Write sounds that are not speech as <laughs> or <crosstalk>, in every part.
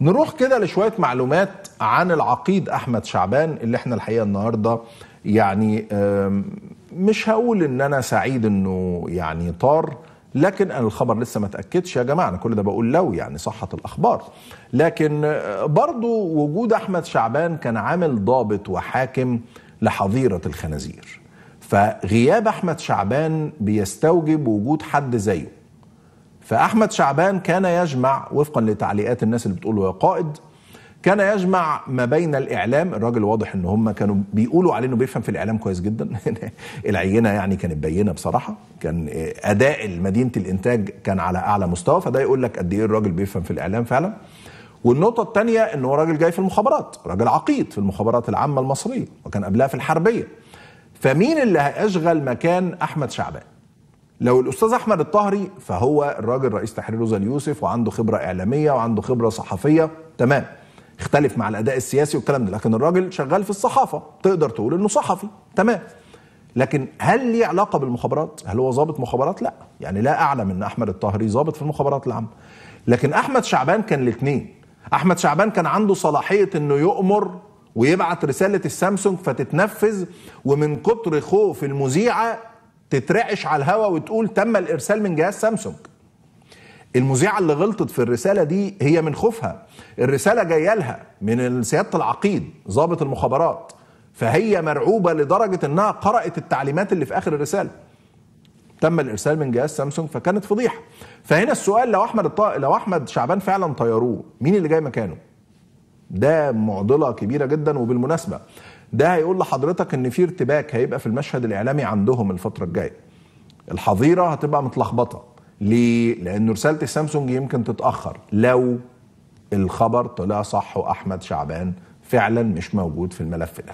نروح كده لشويه معلومات عن العقيد احمد شعبان اللي احنا الحقيقه النهارده يعني مش هقول ان انا سعيد انه يعني طار لكن أنا الخبر لسه ما تاكدش يا جماعه انا كل ده بقول لو يعني صحه الاخبار لكن آه، برضو وجود احمد شعبان كان عامل ضابط وحاكم لحظيره الخنازير فغياب احمد شعبان بيستوجب وجود حد زيه فأحمد شعبان كان يجمع وفقا لتعليقات الناس اللي بتقول هو قائد كان يجمع ما بين الاعلام الراجل واضح ان هم كانوا بيقولوا عليه انه بيفهم في الاعلام كويس جدا <laughs> العينه يعني كانت بينه بصراحه كان اداء مدينه الانتاج كان على اعلى مستوى فده يقول لك قد ايه الراجل بيفهم في الاعلام فعلا والنقطه الثانيه ان هو راجل جاي في المخابرات راجل عقيد في المخابرات العامه المصريه وكان قبلها في الحربيه فمين اللي هيشغل مكان احمد شعبان لو الاستاذ احمد الطهري فهو الراجل رئيس تحرير روزان يوسف وعنده خبره اعلاميه وعنده خبره صحفيه تمام اختلف مع الاداء السياسي والكلام ده لكن الراجل شغال في الصحافه تقدر تقول انه صحفي تمام لكن هل ليه علاقه بالمخابرات هل هو ضابط مخابرات لا يعني لا اعلم ان احمد الطهري ضابط في المخابرات العامه لكن احمد شعبان كان الاثنين احمد شعبان كان عنده صلاحيه انه يؤمر ويبعت رساله السامسونج فتتنفذ ومن كتر خوف المذيعه تترعش على الهواء وتقول تم الارسال من جهاز سامسونج المذيعه اللي غلطت في الرساله دي هي من خوفها الرساله جايه لها من سياده العقيد ضابط المخابرات فهي مرعوبه لدرجه انها قرات التعليمات اللي في اخر الرساله تم الارسال من جهاز سامسونج فكانت فضيحه فهنا السؤال لو احمد الط... لو احمد شعبان فعلا طيروه مين اللي جاي مكانه ده معضله كبيره جدا وبالمناسبه ده هيقول لحضرتك ان في ارتباك هيبقى في المشهد الاعلامي عندهم الفتره الجايه الحظيره هتبقى متلخبطه ليه لان رساله سامسونج يمكن تتاخر لو الخبر طلع صح واحمد شعبان فعلا مش موجود في الملف ده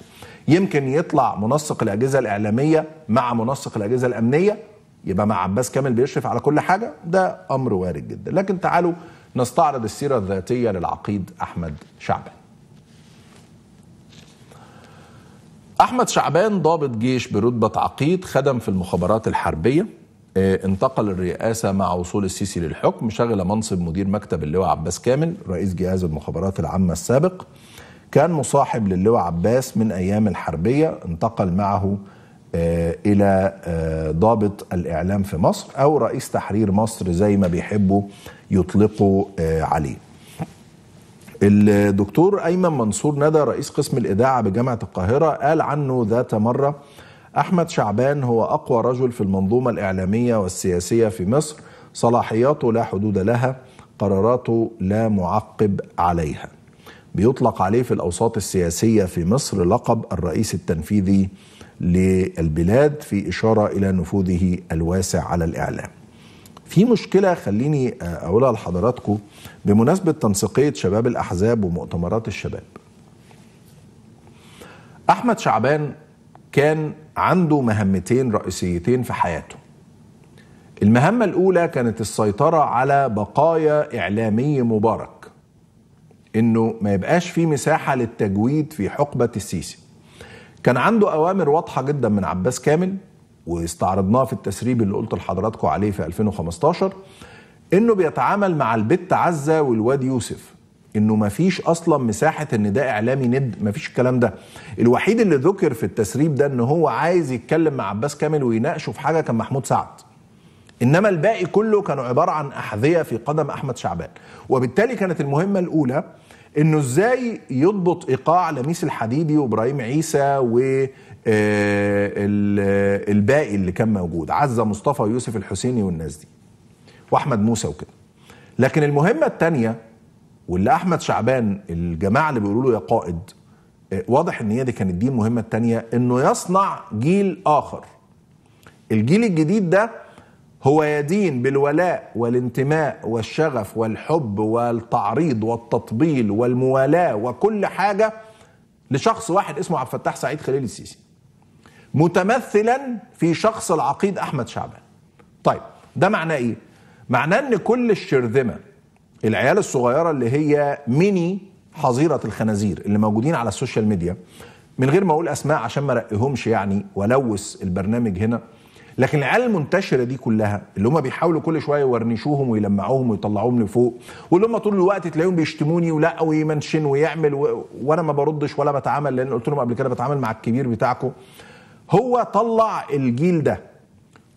يمكن يطلع منسق الاجهزه الاعلاميه مع منسق الاجهزه الامنيه يبقى مع عباس كامل بيشرف على كل حاجه ده امر وارد جدا لكن تعالوا نستعرض السيره الذاتيه للعقيد احمد شعبان احمد شعبان ضابط جيش برتبه عقيد خدم في المخابرات الحربيه آه، انتقل الرئاسة مع وصول السيسي للحكم شغل منصب مدير مكتب اللواء عباس كامل رئيس جهاز المخابرات العامة السابق كان مصاحب للواء عباس من أيام الحربية انتقل معه آه، إلى آه، ضابط الإعلام في مصر أو رئيس تحرير مصر زي ما بيحبوا يطلقوا عليه الدكتور أيمن منصور ندى رئيس قسم الإذاعة بجامعة القاهرة قال عنه ذات مرة أحمد شعبان هو أقوى رجل في المنظومة الإعلامية والسياسية في مصر صلاحياته لا حدود لها قراراته لا معقب عليها بيطلق عليه في الأوساط السياسية في مصر لقب الرئيس التنفيذي للبلاد في إشارة إلى نفوذه الواسع على الإعلام في مشكله خليني آه، اقولها لحضراتكم بمناسبه تنسيقيه شباب الاحزاب ومؤتمرات الشباب احمد شعبان كان عنده مهمتين رئيسيتين في حياته المهمة الأولى كانت السيطرة على بقايا إعلامي مبارك إنه ما يبقاش في مساحة للتجويد في حقبة السيسي كان عنده أوامر واضحة جدا من عباس كامل واستعرضناه في التسريب اللي قلت لحضراتكم عليه في 2015 انه بيتعامل مع البت عزه والواد يوسف انه ما فيش اصلا مساحه ان ده اعلامي ند ما فيش الكلام ده الوحيد اللي ذكر في التسريب ده ان هو عايز يتكلم مع عباس كامل ويناقشه في حاجه كان محمود سعد انما الباقي كله كانوا عباره عن احذيه في قدم احمد شعبان وبالتالي كانت المهمه الاولى انه ازاي يضبط ايقاع لميس الحديدي وابراهيم عيسى آه، آه، الباقي اللي كان موجود عزة مصطفى ويوسف الحسيني والناس دي واحمد موسى وكده لكن المهمة التانية واللي احمد شعبان الجماعة اللي بيقولوا له يا قائد آه، واضح ان هي دي كانت دي المهمة التانية انه يصنع جيل اخر الجيل الجديد ده هو يدين بالولاء والانتماء والشغف والحب والتعريض والتطبيل والموالاة وكل حاجة لشخص واحد اسمه عبد الفتاح سعيد خليل السيسي متمثلا في شخص العقيد احمد شعبان طيب ده معناه ايه معناه ان كل الشرذمه العيال الصغيره اللي هي ميني حظيره الخنازير اللي موجودين على السوشيال ميديا من غير ما اقول اسماء عشان ما رقهمش يعني ولوس البرنامج هنا لكن العيال المنتشره دي كلها اللي هم بيحاولوا كل شويه يورنشوهم ويلمعوهم ويطلعوهم لفوق واللي هم طول الوقت تلاقيهم بيشتموني ولا ويمنشن ويعمل و... وانا ما بردش ولا بتعامل لان قلت لهم قبل كده بتعامل مع الكبير بتاعكم هو طلع الجيل ده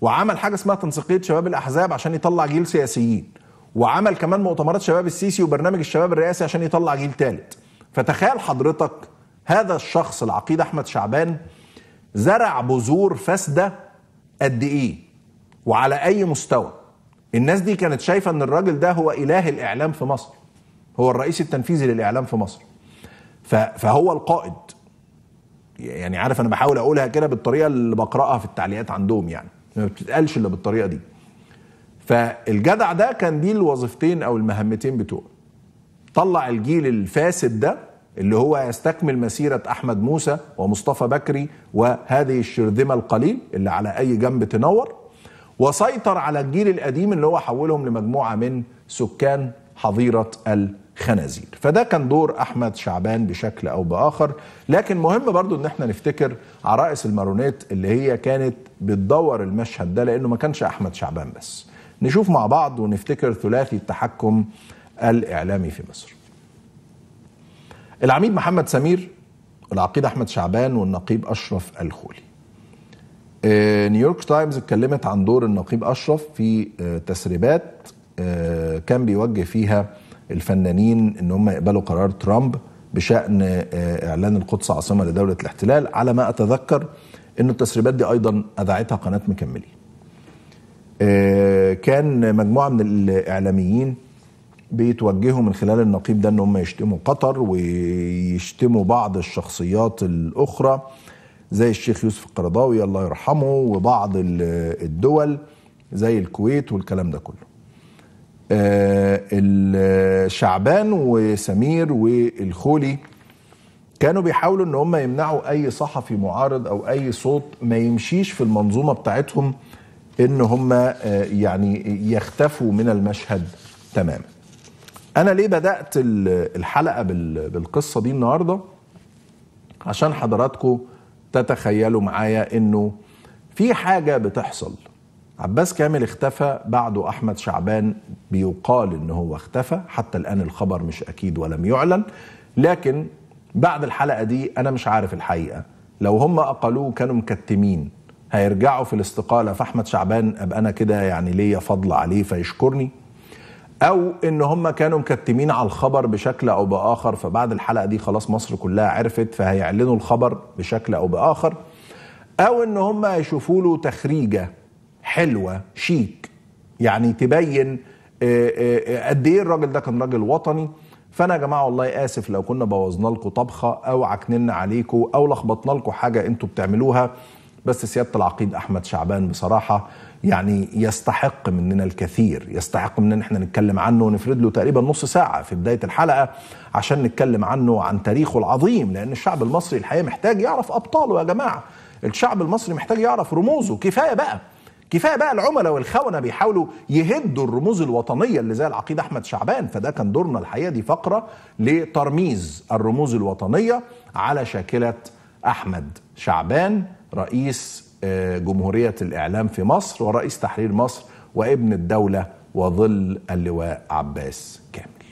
وعمل حاجه اسمها تنسيقيه شباب الاحزاب عشان يطلع جيل سياسيين وعمل كمان مؤتمرات شباب السيسي وبرنامج الشباب الرئاسي عشان يطلع جيل ثالث فتخيل حضرتك هذا الشخص العقيد احمد شعبان زرع بذور فاسده قد ايه وعلى اي مستوى الناس دي كانت شايفه ان الراجل ده هو اله الاعلام في مصر هو الرئيس التنفيذي للاعلام في مصر فهو القائد يعني عارف انا بحاول اقولها كده بالطريقه اللي بقراها في التعليقات عندهم يعني ما بتتقالش الا بالطريقه دي فالجدع ده كان دي الوظيفتين او المهمتين بتوعه طلع الجيل الفاسد ده اللي هو يستكمل مسيرة أحمد موسى ومصطفى بكري وهذه الشرذمة القليل اللي على أي جنب تنور وسيطر على الجيل القديم اللي هو حولهم لمجموعة من سكان حظيرة ال خنازير فده كان دور احمد شعبان بشكل او باخر لكن مهم برضو ان احنا نفتكر عرائس المارونيت اللي هي كانت بتدور المشهد ده لانه ما كانش احمد شعبان بس نشوف مع بعض ونفتكر ثلاثي التحكم الاعلامي في مصر العميد محمد سمير العقيد احمد شعبان والنقيب اشرف الخولي آه، نيويورك تايمز اتكلمت عن دور النقيب اشرف في آه، تسريبات آه، كان بيوجه فيها الفنانين ان هم يقبلوا قرار ترامب بشان آه، اعلان القدس عاصمه لدوله الاحتلال على ما اتذكر ان التسريبات دي ايضا اذاعتها قناه مكملي آه، كان مجموعه من الاعلاميين بيتوجهوا من خلال النقيب ده ان هم يشتموا قطر ويشتموا بعض الشخصيات الاخرى زي الشيخ يوسف القرضاوي الله يرحمه وبعض الدول زي الكويت والكلام ده كله آه، شعبان وسمير والخولي كانوا بيحاولوا ان هم يمنعوا اي صحفي معارض او اي صوت ما يمشيش في المنظومه بتاعتهم ان هم آه، يعني يختفوا من المشهد تماما انا ليه بدات الحلقه بالقصه دي النهارده عشان حضراتكم تتخيلوا معايا انه في حاجه بتحصل عباس كامل اختفى بعده أحمد شعبان بيقال إن هو اختفى حتى الآن الخبر مش أكيد ولم يعلن لكن بعد الحلقة دي أنا مش عارف الحقيقة لو هم أقلوه كانوا مكتمين هيرجعوا في الاستقالة فأحمد شعبان أبقى أنا كده يعني ليا فضل عليه فيشكرني أو إن هم كانوا مكتمين على الخبر بشكل أو بآخر فبعد الحلقة دي خلاص مصر كلها عرفت فهيعلنوا الخبر بشكل أو بآخر أو إن هم هيشوفوا له تخريجه حلوه شيك يعني تبين آه، آه، آه، قد ايه الراجل ده كان راجل وطني فانا يا جماعه والله اسف لو كنا بوظنا لكم طبخه او عكننا عليكم او لخبطنا لكم حاجه انتوا بتعملوها بس سياده العقيد احمد شعبان بصراحه يعني يستحق مننا الكثير يستحق مننا احنا نتكلم عنه ونفرد له تقريبا نص ساعه في بدايه الحلقه عشان نتكلم عنه عن تاريخه العظيم لان الشعب المصري الحقيقه محتاج يعرف ابطاله يا جماعه الشعب المصري محتاج يعرف رموزه كفايه بقى كفايه بقى العملاء والخونه بيحاولوا يهدوا الرموز الوطنيه اللي زي العقيد احمد شعبان فده كان دورنا الحقيقه دي فقره لترميز الرموز الوطنيه على شاكله احمد شعبان رئيس آه، جمهوريه الاعلام في مصر ورئيس تحرير مصر وابن الدوله وظل اللواء عباس كامل